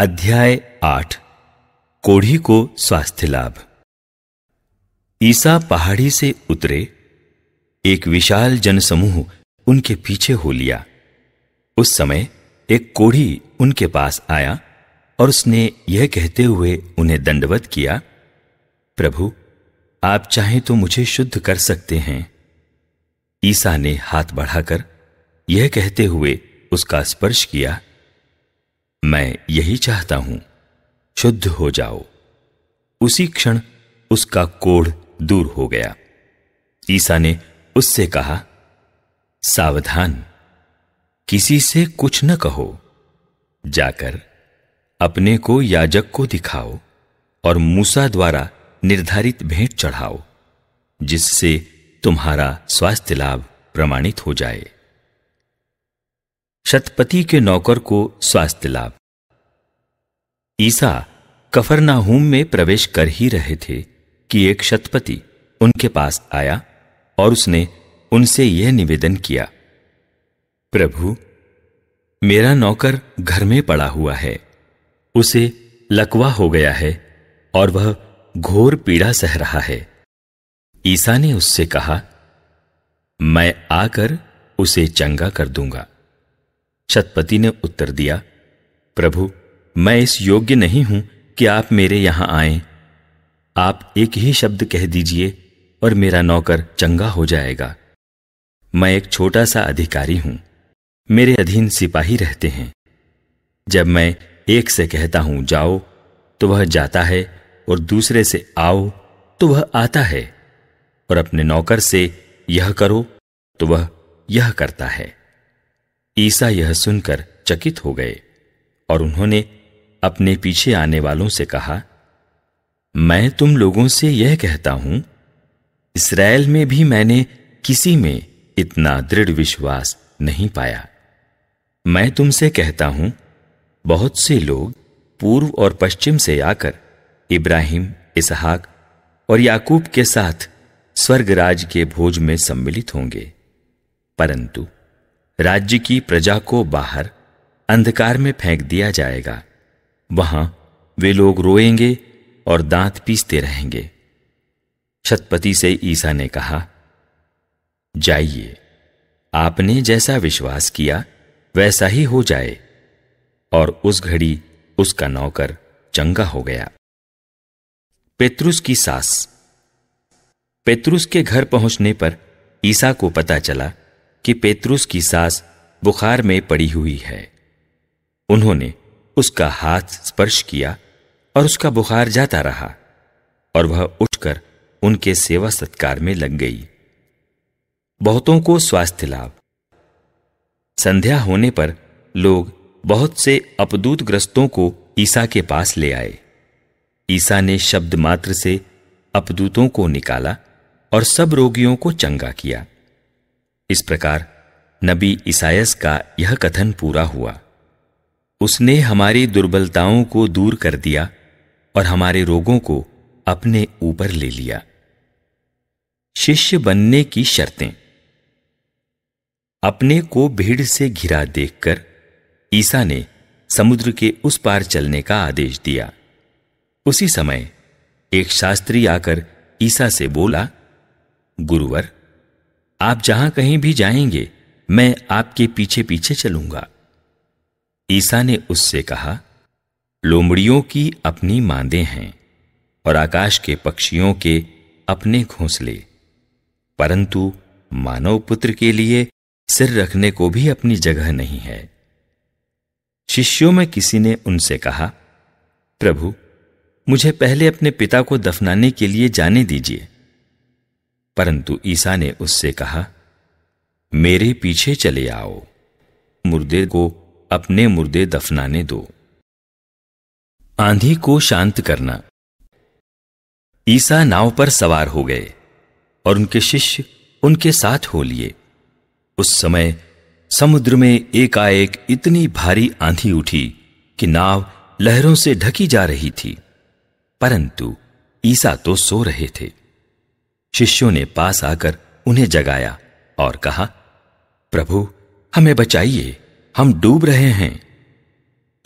अध्याय आठ कोढ़ी को स्वास्थ्य लाभ ईसा पहाड़ी से उतरे एक विशाल जनसमूह उनके पीछे हो लिया उस समय एक कोढ़ी उनके पास आया और उसने यह कहते हुए उन्हें दंडवत किया प्रभु आप चाहें तो मुझे शुद्ध कर सकते हैं ईसा ने हाथ बढ़ाकर यह कहते हुए उसका स्पर्श किया मैं यही चाहता हूं शुद्ध हो जाओ उसी क्षण उसका कोढ़ दूर हो गया ईसा ने उससे कहा सावधान किसी से कुछ न कहो जाकर अपने को याजक को दिखाओ और मूसा द्वारा निर्धारित भेंट चढ़ाओ जिससे तुम्हारा स्वास्थ्य लाभ प्रमाणित हो जाए शतपति के नौकर को स्वास्थ्य लाभ ईसा कफरनाहूम में प्रवेश कर ही रहे थे कि एक शतपति उनके पास आया और उसने उनसे यह निवेदन किया प्रभु मेरा नौकर घर में पड़ा हुआ है उसे लकवा हो गया है और वह घोर पीड़ा सह रहा है ईसा ने उससे कहा मैं आकर उसे चंगा कर दूंगा शतपति ने उत्तर दिया प्रभु मैं इस योग्य नहीं हूं कि आप मेरे यहां आए आप एक ही शब्द कह दीजिए और मेरा नौकर चंगा हो जाएगा मैं एक छोटा सा अधिकारी हूं मेरे अधीन सिपाही रहते हैं जब मैं एक से कहता हूं जाओ तो वह जाता है और दूसरे से आओ तो वह आता है और अपने नौकर से यह करो तो वह यह करता है ईसा यह सुनकर चकित हो गए और उन्होंने अपने पीछे आने वालों से कहा मैं तुम लोगों से यह कहता हूं इसराइल में भी मैंने किसी में इतना दृढ़ विश्वास नहीं पाया मैं तुमसे कहता हूं बहुत से लोग पूर्व और पश्चिम से आकर इब्राहिम इसहाक और याकूब के साथ स्वर्गराज के भोज में सम्मिलित होंगे परंतु राज्य की प्रजा को बाहर अंधकार में फेंक दिया जाएगा वहां वे लोग रोएंगे और दांत पीसते रहेंगे छतपति से ईसा ने कहा जाइए आपने जैसा विश्वास किया वैसा ही हो जाए और उस घड़ी उसका नौकर चंगा हो गया पेत्रुस की सास पेत्रुस के घर पहुंचने पर ईसा को पता चला कि पेतरुस की सास बुखार में पड़ी हुई है उन्होंने उसका हाथ स्पर्श किया और उसका बुखार जाता रहा और वह उठकर उनके सेवा सत्कार में लग गई बहुतों को स्वास्थ्य लाभ संध्या होने पर लोग बहुत से अपदूत ग्रस्तों को ईसा के पास ले आए ईसा ने शब्द मात्र से अपदूतों को निकाला और सब रोगियों को चंगा किया इस प्रकार नबी ईसायस का यह कथन पूरा हुआ उसने हमारी दुर्बलताओं को दूर कर दिया और हमारे रोगों को अपने ऊपर ले लिया शिष्य बनने की शर्तें अपने को भीड़ से घिरा देखकर ईसा ने समुद्र के उस पार चलने का आदेश दिया उसी समय एक शास्त्री आकर ईसा से बोला गुरुवर आप जहां कहीं भी जाएंगे मैं आपके पीछे पीछे चलूंगा ईसा ने उससे कहा लोमड़ियों की अपनी मांदे हैं और आकाश के पक्षियों के अपने घोंसले परंतु मानव पुत्र के लिए सिर रखने को भी अपनी जगह नहीं है शिष्यों में किसी ने उनसे कहा प्रभु मुझे पहले अपने पिता को दफनाने के लिए जाने दीजिए परंतु ईसा ने उससे कहा मेरे पीछे चले आओ मुर्दे को अपने मुर्दे दफनाने दो आंधी को शांत करना ईसा नाव पर सवार हो गए और उनके शिष्य उनके साथ हो लिए उस समय समुद्र में एकाएक इतनी भारी आंधी उठी कि नाव लहरों से ढकी जा रही थी परंतु ईसा तो सो रहे थे शिष्यों ने पास आकर उन्हें जगाया और कहा प्रभु हमें बचाइए हम डूब रहे हैं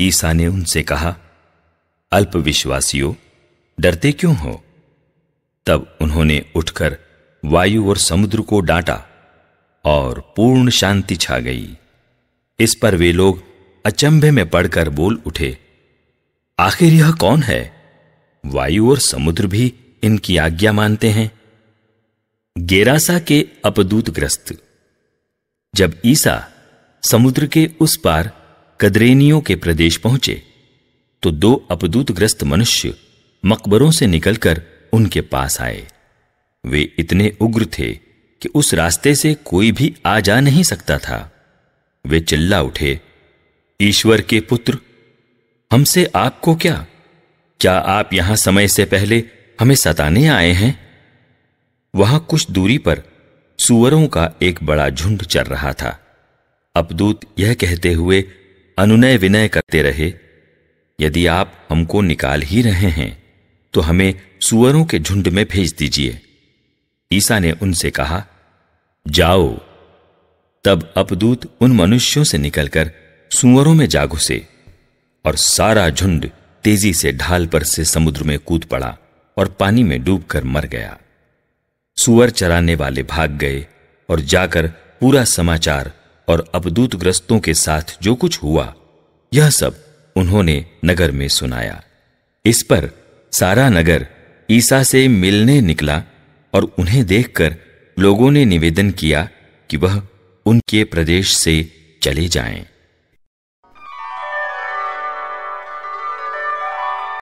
ईसा ने उनसे कहा अल्पविश्वासियों डरते क्यों हो तब उन्होंने उठकर वायु और समुद्र को डांटा और पूर्ण शांति छा गई इस पर वे लोग अचंभे में पड़कर बोल उठे आखिर यह कौन है वायु और समुद्र भी इनकी आज्ञा मानते हैं गेरासा के अपदूतग्रस्त जब ईसा समुद्र के उस पार कदरेनियों के प्रदेश पहुंचे तो दो अपदूतग्रस्त मनुष्य मकबरों से निकलकर उनके पास आए वे इतने उग्र थे कि उस रास्ते से कोई भी आ जा नहीं सकता था वे चिल्ला उठे ईश्वर के पुत्र हमसे आपको क्या क्या आप यहां समय से पहले हमें सताने आए हैं वहां कुछ दूरी पर सुअरों का एक बड़ा झुंड चल रहा था अपदूत यह कहते हुए अनुनय विनय करते रहे यदि आप हमको निकाल ही रहे हैं तो हमें सुअरों के झुंड में भेज दीजिए ईसा ने उनसे कहा जाओ तब अपदूत उन मनुष्यों से निकलकर सुअरों में जा घुसे और सारा झुंड तेजी से ढाल पर से समुद्र में कूद पड़ा और पानी में डूबकर मर गया सुअर चराने वाले भाग गए और जाकर पूरा समाचार और अवदूतग्रस्तों के साथ जो कुछ हुआ यह सब उन्होंने नगर में सुनाया इस पर सारा नगर ईसा से मिलने निकला और उन्हें देखकर लोगों ने निवेदन किया कि वह उनके प्रदेश से चले जाएं।